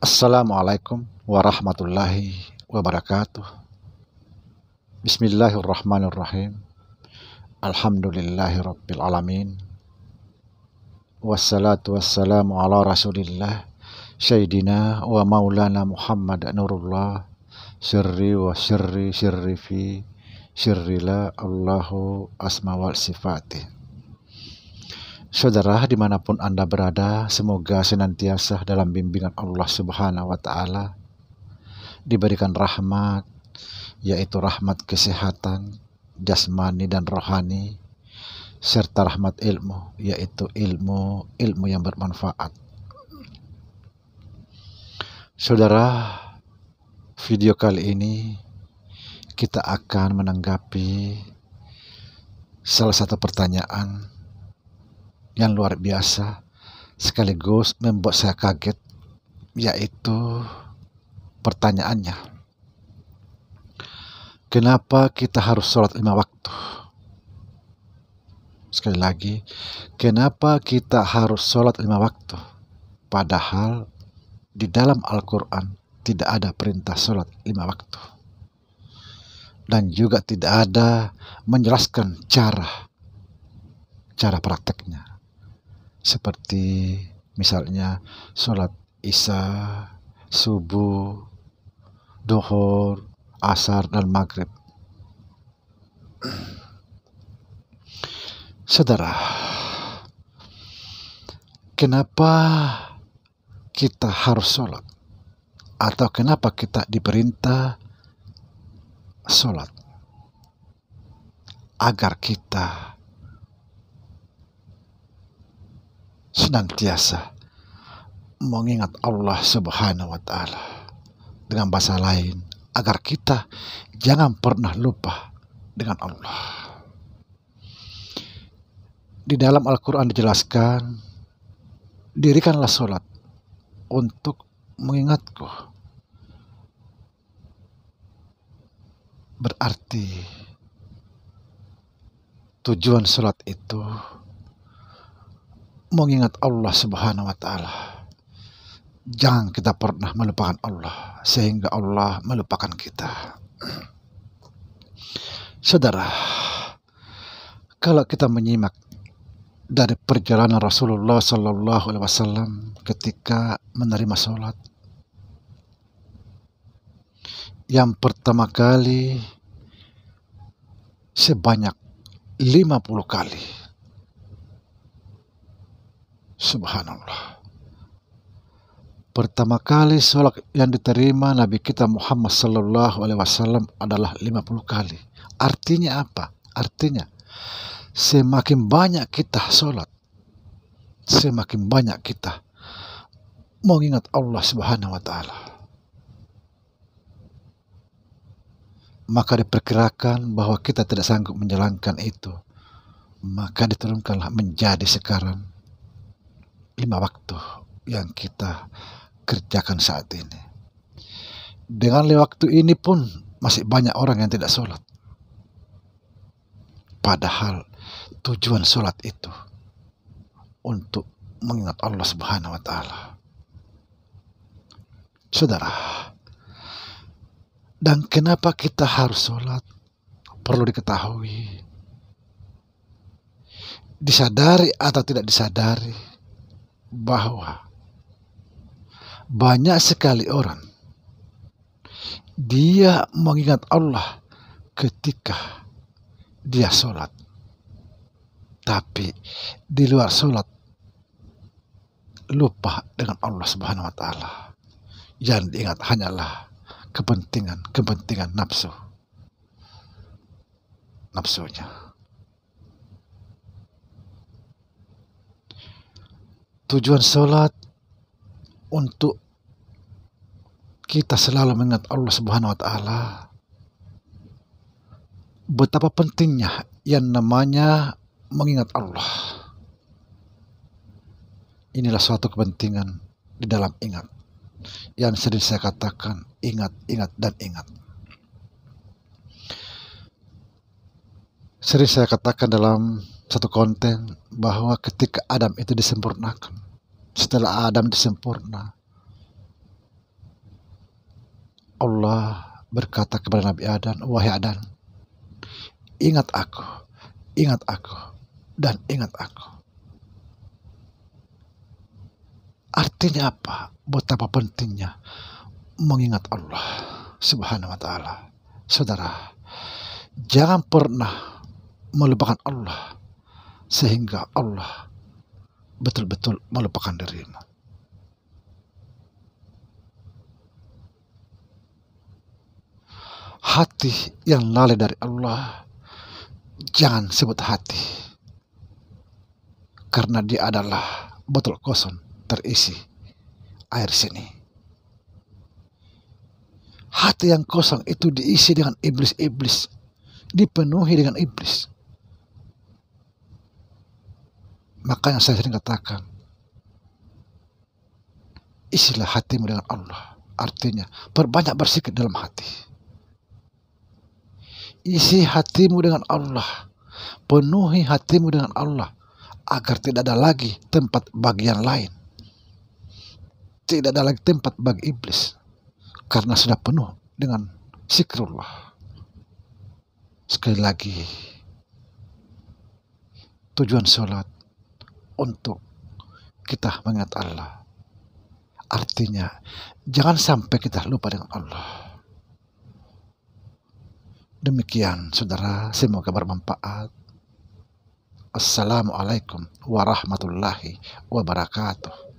Assalamualaikum warahmatullahi wabarakatuh. Bismillahirrahmanirrahim. Alhamdulillahirrabbilalamin alamin. Wassalatu wassalamu ala Rasulillah Sayyidina wa Maulana Muhammad Nurullah Sirri wa sirri sirri fi sirri la Allahu asma wal sifatih Saudara, dimanapun Anda berada, semoga senantiasa dalam bimbingan Allah Subhanahu wa Ta'ala diberikan rahmat, yaitu rahmat kesehatan, jasmani, dan rohani, serta rahmat ilmu, yaitu ilmu ilmu yang bermanfaat. Saudara, video kali ini kita akan menanggapi salah satu pertanyaan yang luar biasa sekaligus membuat saya kaget yaitu pertanyaannya kenapa kita harus sholat lima waktu sekali lagi kenapa kita harus sholat lima waktu padahal di dalam Al-Quran tidak ada perintah sholat lima waktu dan juga tidak ada menjelaskan cara cara prakteknya seperti misalnya sholat isya, subuh, duhur, asar, dan maghrib. Saudara, kenapa kita harus sholat? Atau kenapa kita diperintah sholat? Agar kita senantiasa mengingat Allah Subhanahu wa taala. Dengan bahasa lain, agar kita jangan pernah lupa dengan Allah. Di dalam Al-Qur'an dijelaskan, dirikanlah salat untuk mengingatku. Berarti tujuan salat itu mengingat Allah Subhanahu wa taala. Jangan kita pernah melupakan Allah sehingga Allah melupakan kita. Saudara, kalau kita menyimak dari perjalanan Rasulullah Sallallahu Alaihi Wasallam ketika menerima sholat, yang pertama kali sebanyak 50 kali Subhanallah. Pertama kali sholat yang diterima Nabi kita Muhammad Sallallahu Alaihi Wasallam adalah 50 kali. Artinya apa? Artinya semakin banyak kita sholat, semakin banyak kita mengingat Allah Subhanahu Wa Taala. Maka diperkirakan bahwa kita tidak sanggup menjalankan itu. Maka diturunkanlah menjadi sekarang lima waktu yang kita kerjakan saat ini. Dengan lima waktu ini pun masih banyak orang yang tidak sholat. Padahal tujuan sholat itu untuk mengingat Allah Subhanahu wa Ta'ala. Saudara, dan kenapa kita harus sholat? Perlu diketahui. Disadari atau tidak disadari bahwa banyak sekali orang dia mengingat Allah ketika dia sholat tapi di luar sholat lupa dengan Allah subhanahu wa ta'ala yang diingat hanyalah kepentingan-kepentingan nafsu nafsunya tujuan sholat untuk kita selalu mengingat Allah Subhanahu wa taala. Betapa pentingnya yang namanya mengingat Allah. Inilah suatu kepentingan di dalam ingat. Yang sering saya katakan, ingat, ingat, dan ingat. Sering saya katakan dalam satu konten bahwa ketika Adam itu disempurnakan setelah Adam disempurna Allah berkata kepada Nabi Adam wahai Adam ingat aku ingat aku dan ingat aku artinya apa betapa pentingnya mengingat Allah subhanahu wa ta'ala saudara jangan pernah melupakan Allah sehingga Allah betul-betul melupakan dirimu. Hati yang lalai dari Allah, jangan sebut hati. Karena dia adalah botol kosong terisi air sini. Hati yang kosong itu diisi dengan iblis-iblis. Dipenuhi dengan iblis. Maka yang saya sering katakan, isilah hatimu dengan Allah. Artinya, perbanyak bersikir dalam hati. Isi hatimu dengan Allah. Penuhi hatimu dengan Allah. Agar tidak ada lagi tempat bagian lain. Tidak ada lagi tempat bagi iblis. Karena sudah penuh dengan sikrullah. Sekali lagi, tujuan sholat untuk kita mengingat Allah. Artinya, jangan sampai kita lupa dengan Allah. Demikian, saudara, semoga bermanfaat. Assalamualaikum warahmatullahi wabarakatuh.